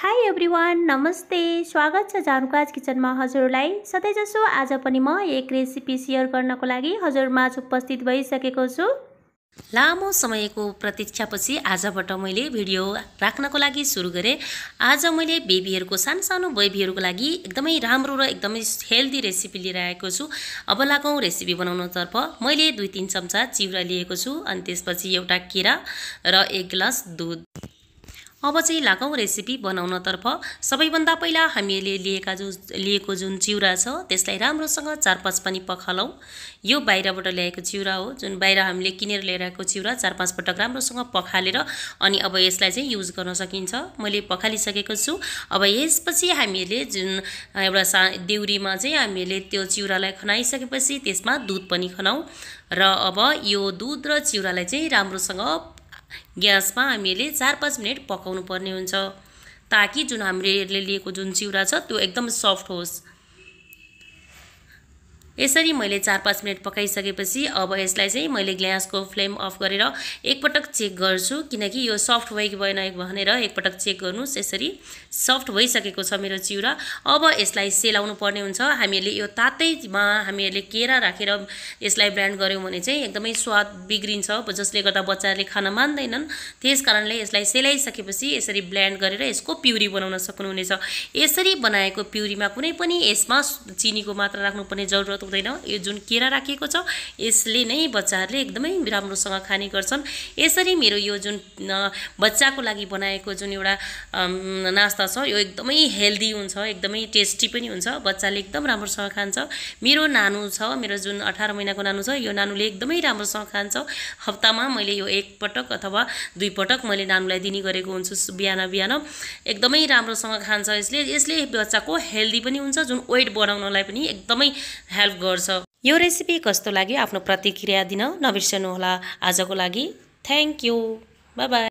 high everyone नमस्ते स्वागत छ जानुकाज किचनमा हजुरलाई सधैँजसो आज पनि म एक रेसिपी सेयर गर्नको लागि हजुरमाझ उपस्थित भइसकेको छु लामो समयको प्रतीक्षापछि आजबाट मैले भिडियो राख्नको लागि सुरु गरेँ आज मैले बेबीहरूको सानो सानो बेबीहरूको लागि एकदमै राम्रो र एकदमै हेल्दी रेसिपी लिएर आएको छु अब लागौँ रेसिपी बनाउनतर्फ मैले दुई तिन चम्चा चिउरा लिएको छु अनि त्यसपछि एउटा केरा र एक ग्लास दुध अब चाहिँ लागौँ रेसिपी बनाउनतर्फ सबैभन्दा पहिला हामीले लिएका जो लिएको जुन चिउरा छ त्यसलाई राम्रोसँग चार पाँच पानी पखालौँ यो बाहिरबाट ल्याएको चिउरा हो जुन बाहिर हामीले किनेर ल्याएर आएको चिउरा चार पाँच पटक राम्रोसँग पखालेर अनि अब यसलाई चाहिँ युज गर्न सकिन्छ मैले पखालिसकेको छु अब यसपछि हामीहरूले जुन एउटा सा देउरीमा चाहिँ हामीले त्यो चिउरालाई खनाइसकेपछि त्यसमा दुध पनि खनाउँ र अब यो दुध र चिउरालाई चाहिँ राम्रोसँग ग्यासमा हामीले चार पाँच मिनट पकाउनु पर्ने हुन्छ ताकि जुन हामीले लिएको जुन चिउरा छ त्यो एकदम सफ्ट होस् यसरी मैले चार पाँच मिनट पकाइसकेपछि अब यसलाई चाहिँ मैले ग्यासको फ्लेम अफ गरेर एकपटक चेक गर्छु किनकि यो सफ्ट भयो कि भएन भनेर एकपटक चेक गर्नुहोस् यसरी सफ्ट भइसकेको छ मेरो चिउरा अब यसलाई सेलाउनु पर्ने हुन्छ हामीहरूले यो तातैमा हामीहरूले केरा राखेर यसलाई ब्रान्ड गऱ्यौँ भने चाहिँ एकदमै स्वाद बिग्रिन्छ जसले गर्दा बच्चाहरूले खान मान्दैनन् त्यस कारणले यसलाई सेलाइसकेपछि यसरी ब्ल्यान्ड गरेर यसको प्युरी बनाउन सक्नुहुनेछ यसरी बनाएको प्युरीमा कुनै पनि यसमा चिनीको मात्रा राख्नुपर्ने जरुरत पुग्दैन यो जुन केरा राखिएको छ यसले नै बच्चाहरूले एकदमै राम्रोसँग खाने गर्छन् यसरी मेरो यो जुन बच्चाको लागि बनाएको जुन एउटा नास्ता छ यो एकदमै हेल्दी हुन्छ एकदमै टेस्टी पनि हुन्छ बच्चाले एकदम राम्रोसँग खान्छ मेरो नानु छ मेरो जुन अठार महिनाको नानु छ यो नानुले एकदमै राम्रोसँग खान्छ हप्तामा मैले यो एकपटक अथवा दुईपटक मैले नानुलाई दिने गरेको हुन्छु बिहान बिहान एकदमै राम्रोसँग खान्छ यसले यसले बच्चाको हेल्दी पनि हुन्छ जुन वेट बढाउनलाई पनि एकदमै हेल्प गर्छ यो रेसिपी कस्तो लाग्यो आफ्नो प्रतिक्रिया दिन नबिर्सनुहोला आजको लागि थ्याङ्क यू बाई